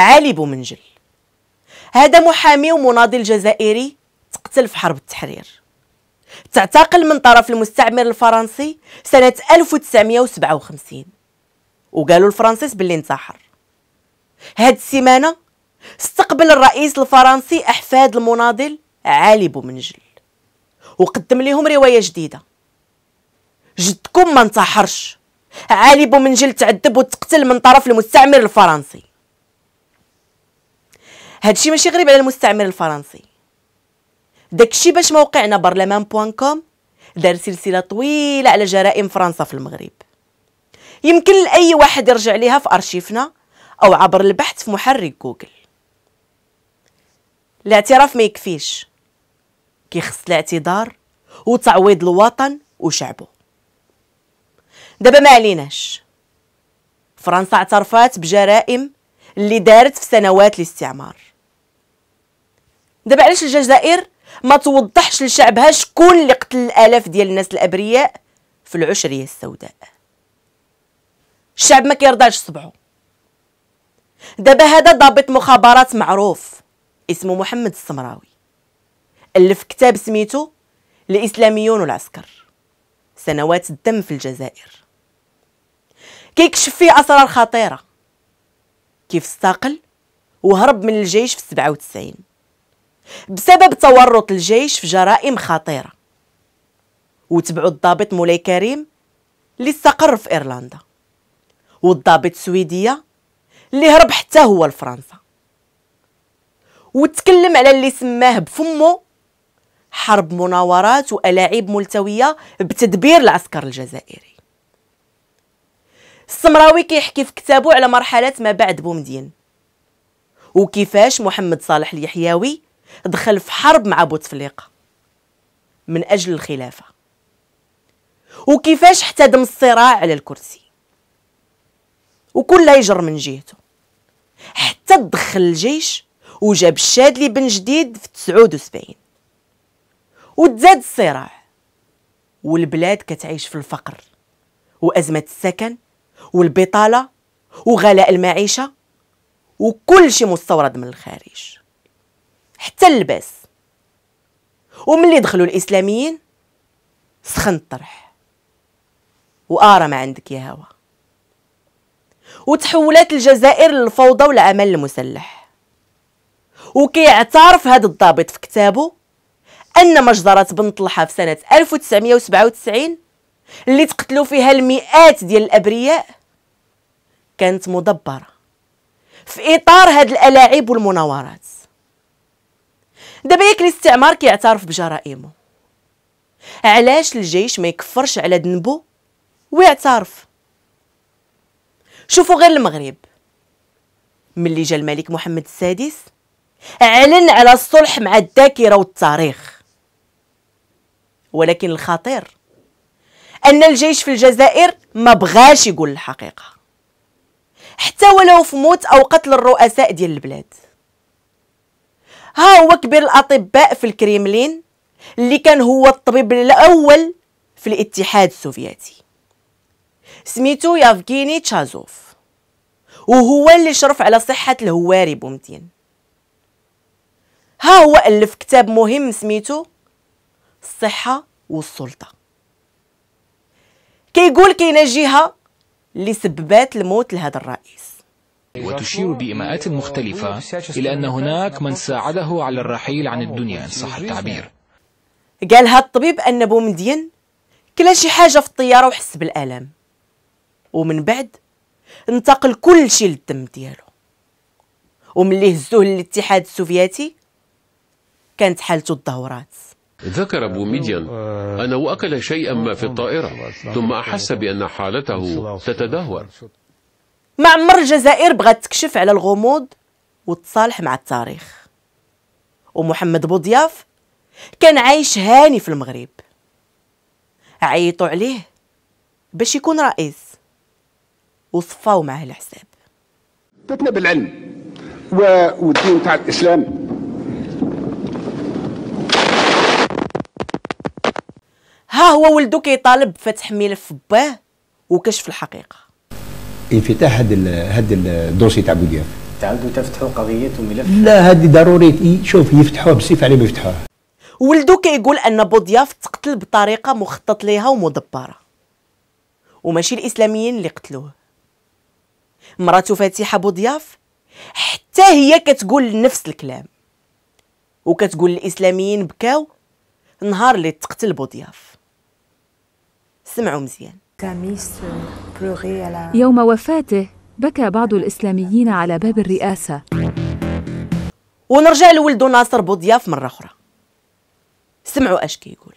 علي بومنجل هذا محامي ومناضل جزائري تقتل في حرب التحرير تعتقل من طرف المستعمر الفرنسي سنة 1957 وقالوا الفرنسيس باللي انتحر هاد السيمانة استقبل الرئيس الفرنسي أحفاد المناضل علي بومنجل وقدم لهم رواية جديدة جدكم ما انتحرش علي بومنجل تعذب وتقتل من طرف المستعمر الفرنسي هادشي ماشي غريب على المستعمر الفرنسي داكشي باش موقعنا برلمان بوان كوم دار سلسلة طويلة على جرائم فرنسا في المغرب يمكن لأي واحد يرجع ليها في أرشيفنا أو عبر البحث في محرك جوجل الاعتراف ما يكفيش كيخص الاعتذار وتعويض الوطن وشعبه دابا ما عليناش فرنسا اعترفات بجرائم اللي دارت في سنوات الاستعمار دابا علاش الجزائر ما توضحش لشعبها شكون اللي قتل الالاف ديال الناس الابرياء في العشريه السوداء الشعب ما كيرضاش صبعو دابا هذا ضابط مخابرات معروف اسمه محمد السمراوي الف كتاب سميتو الاسلاميون والعسكر سنوات الدم في الجزائر كيكشف فيه اسرار خطيره كيف استقل وهرب من الجيش في 97 بسبب تورط الجيش في جرائم خطيرة وتبعوا الضابط مولاي كريم اللي استقر في إيرلندا والضابط السويدية اللي هرب حتى هو لفرنسا وتكلم على اللي سماه بفمه حرب مناورات وألاعيب ملتوية بتدبير العسكر الجزائري السمراوي كيحكي في كتابه على مرحلة ما بعد بومدين وكيفاش محمد صالح اليحياوي دخل في حرب مع بوتفليقه من اجل الخلافه وكيفاش احتدم الصراع على الكرسي وكلها يجر من جهته حتى دخل الجيش وجاب الشادلي بن جديد في 79 وتزاد الصراع والبلاد كتعيش في الفقر وأزمة السكن والبطالة وغلاء المعيشة وكل شيء مستورد من الخارج حتى اللباس وملي دخلوا الاسلاميين سخن الطرح وآرى ما عندك يا هوا وتحولات الجزائر للفوضى والعمل المسلح وكيعترف هذا الضابط في كتابه أن مجزرة بنت طلحة في سنة 1997 اللي تقتلوا فيها المئات ديال الأبرياء كانت مدبرة في إطار هاد الألاعب والمناورات دابا ياك الاستعمار كيعترف بجرائمه علاش الجيش ما يكفرش على ذنبه ويعترف شوفوا غير المغرب ملي جا الملك محمد السادس اعلن على الصلح مع الذاكره والتاريخ ولكن الخطير ان الجيش في الجزائر ما بغاش يقول الحقيقه حتى ولو في موت او قتل الرؤساء ديال البلاد ها هو كبير الأطباء في الكريملين اللي كان هو الطبيب الأول في الاتحاد السوفيتي سميتو يافغيني تشازوف وهو اللي شرف على صحة الهواري بومتين ها هو ألف كتاب مهم سميتو الصحة والسلطة كيقول كاينه جهة اللي سببات الموت لهذا الرئيس وتشير بإيماءات مختلفة إلى أن هناك من ساعده على الرحيل عن الدنيا إن صح التعبير قالها الطبيب أن بو مدين كلا شي حاجة في الطيارة وحس بالألم ومن بعد انتقل كل شي للدم ديالو وملي هزوه للاتحاد السوفيتي كانت حالته الدورات ذكر أبو ميديان أنه أكل شيئا ما في الطائرة ثم أحس بأن حالته تتدهور ما عمر الجزائر بغات تكشف على الغموض وتصالح مع التاريخ ومحمد بوضياف كان عايش هاني في المغرب عيطوا عليه باش يكون رئيس وصفاو معاه الحساب بدنا بالعلم والدين تاع الاسلام ها هو ولدو كيطالب بفتح ملف باه وكشف الحقيقه انفتاح هاد هاد الدوسي تاع بودياف تعاودوا تفتحوا قضيه وملف لا هذه ضروري شوف يفتحوها بالسيف عليهم يفتحوها ولدو كيقول ان بودياف تقتل بطريقه مخطط ليها ومدبره وماشي الاسلاميين اللي قتلوه مراته فاتحه بودياف حتى هي كتقول نفس الكلام وكتقول الاسلاميين بكاو نهار اللي تقتل بودياف سمعوا مزيان يوم وفاته بكى بعض الإسلاميين على باب الرئاسة ونرجع لولده ناصر بوضياف مرة أخرى سمعوا أش كي يقول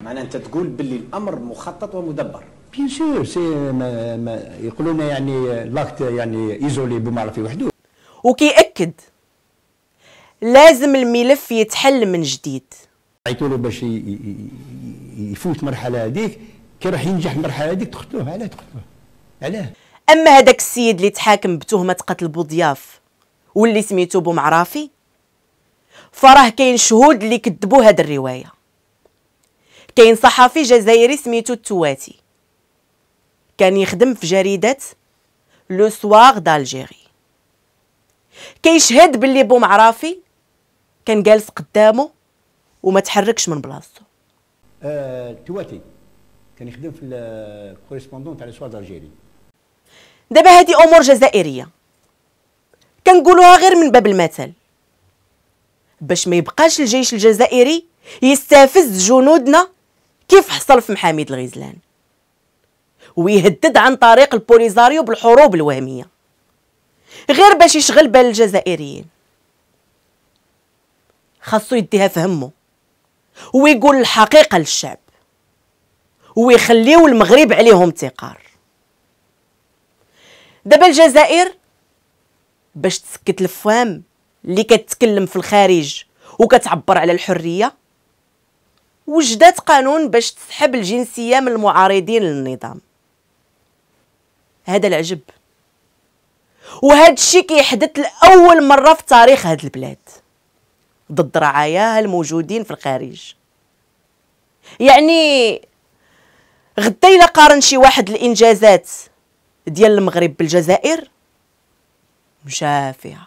معنى أنت تقول باللي الأمر مخطط ومدبر بيان سور سي ما, ما يقولون يعني لاكت يعني ايزولي بمعنى في وحده وكيأكد لازم الملف يتحل من جديد عيطوا له باش يفوت مرحله هذيك كي راح ينجح المرحله هذيك تقتلوه علاه تقتلوه علاه اما هذاك السيد اللي تحاكم بتهمه قتل بوضياف واللي سميتو بومعرافي فراه كاين شهود اللي كذبوا هاد الروايه كاين صحفي جزائري سميتو التواتي كان يخدم في جريده لو سوار دالجيري كيشهد باللي بومعرافي كان جالس قدامه وما تحركش من بلاصتو آه، كان يخدم في الكوريسبوندون تاع ليسوار دالجيري دابا هذه امور جزائريه كنقولوها غير من باب المثل باش ما يبقاش الجيش الجزائري يستفز جنودنا كيف حصل في محاميد الغزلان ويهدد عن طريق البوليزاريو بالحروب الوهميه غير باش يشغل بال الجزائريين خاصو يديها فهمه ويقول الحقيقه للشعب ويخليو المغرب عليهم تقار دابا الجزائر باش تسكت الفوام اللي كتكلم في الخارج وكتعبر على الحريه وجدات قانون باش تسحب الجنسيه من المعارضين للنظام هذا العجب وهذا الشيء كيحدث لاول مره في تاريخ هذه البلاد ضد رعاياها الموجودين في الخارج يعني غدا الا قارن شي واحد الانجازات ديال المغرب بالجزائر مشى فيها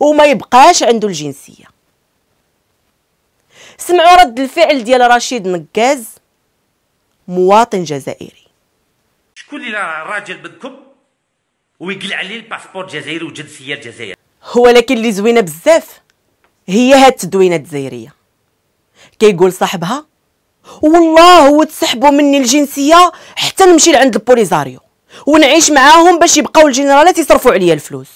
وما يبقاش عنده الجنسيه سمعوا رد الفعل ديال رشيد نقاز مواطن جزائري شكون اللي راجل بدكم ويقلع لي الباسبور الجزائري الجزائر هو لكن اللي زوينه بزاف هي هاد التدوينه الجزائريه كيقول صاحبها والله وتسحبوا مني الجنسيه حتى نمشي لعند البوليزاريو ونعيش معاهم باش يبقاو الجنرالات يصرفوا عليا الفلوس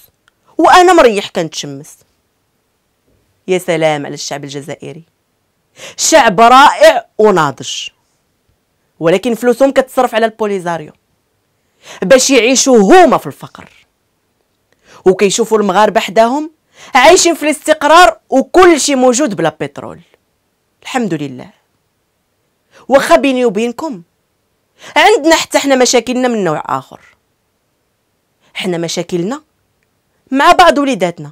وانا مريح كنتشمس يا سلام على الشعب الجزائري شعب رائع وناضج ولكن فلوسهم كتصرف على البوليزاريو باش يعيشوا هما في الفقر وكيشوفوا المغاربه حداهم عايشين في الاستقرار وكل شيء موجود بلا بترول الحمد لله واخا بيني وبينكم عندنا حتى حنا مشاكلنا من نوع اخر حنا مشاكلنا مع بعض وليداتنا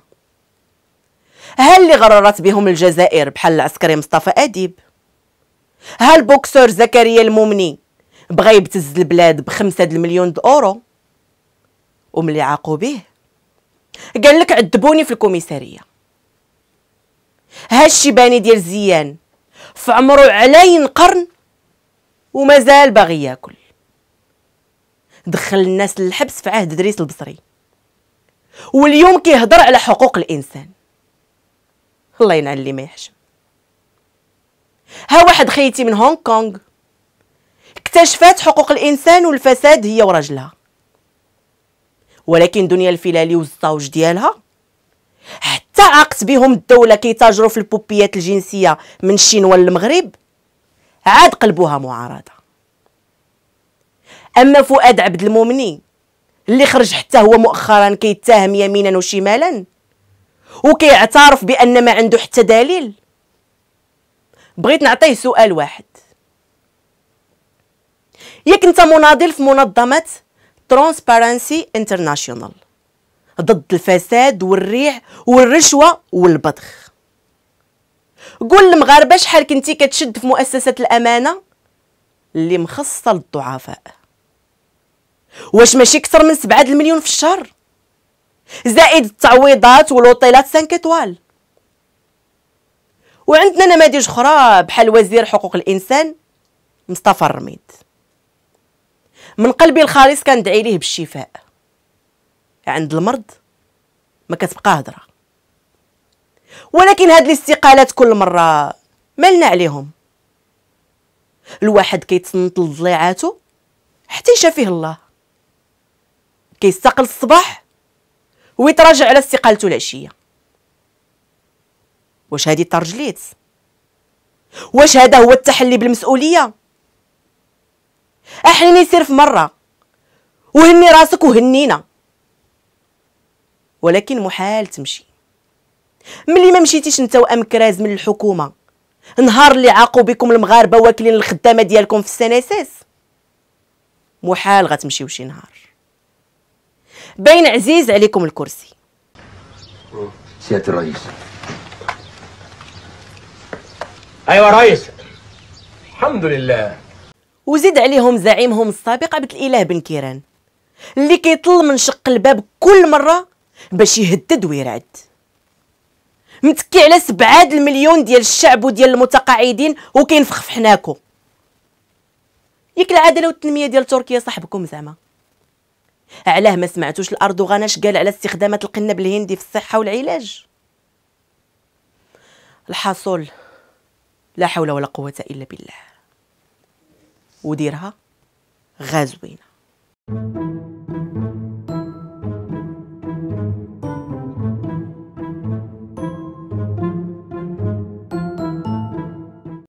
هل اللي غررت بهم الجزائر بحال العسكري مصطفى اديب هل بوكسور زكريا المؤمني بغا يبتز البلاد بخمسة المليون اورو وملي عاقو به قال لك عذبوني في الكوميساريه ها الشيباني ديال زيان في عمرو علين قرن ومازال باغي ياكل دخل الناس للحبس في عهد ادريس البصري واليوم كيهضر على حقوق الانسان الله ينعل اللي ما يحشم ها واحد خيتي من هونغ كونغ اكتشفت حقوق الانسان والفساد هي ورجلها ولكن دنيا الفلالي والزوج ديالها حتى عقت بهم الدوله كيتاجروا في البوبيات الجنسيه من الشينوا والمغرب عاد قلبوها معارضه اما فؤاد عبد المؤمني اللي خرج حتى هو مؤخرا كيتهم يمينا وشمالا وكيعترف بان ما عنده حتى دليل بغيت نعطيه سؤال واحد ياك انت مناضل في منظمه ترانسبارنسي انترناشيونال ضد الفساد والريع والرشوه والبطخ قول المغاربه شحال كنتي كتشد في مؤسسه الامانه اللي مخصصه للضعفاء واش ماشي اكثر من سبعة المليون في الشهر زائد التعويضات والوطيلات سانك اطوال وعندنا نماذج اخرى بحال وزير حقوق الانسان مصطفى الرميد من قلبي الخالص كندعي ليه بالشفاء عند المرض ما كتبقى هضره ولكن هاد الاستقالات كل مره مالنا عليهم الواحد كيتصنت لضليعاتو حتى يشافيه الله كيستقل الصباح ويتراجع على استقالته العشيه واش هادي ترجليت واش هذا هو التحلي بالمسؤوليه احليني سير في مره وهني راسك وهنينا ولكن محال تمشي ملي ما مشيتيش انت وامكراز من الحكومه نهار اللي عاقوا بكم المغاربه واكلين الخدامه ديالكم في اس محال غتمشيو شي نهار باين عزيز عليكم الكرسي سياده الرئيس ايوا رئيس الحمد لله وزيد عليهم زعيمهم السابق عبد الاله بن كيران اللي كيطل من شق الباب كل مره باش يهدد ويرعد متكي على سبعة المليون ديال الشعب وديال المتقاعدين وكينفخ في حناكم ياك العداله والتنميه ديال تركيا صاحبكم زعما علاه ما سمعتوش الاردوغان اش قال على استخدامات القنب الهندي في الصحه والعلاج الحاصل لا حول ولا قوه الا بالله وديرها غازوينه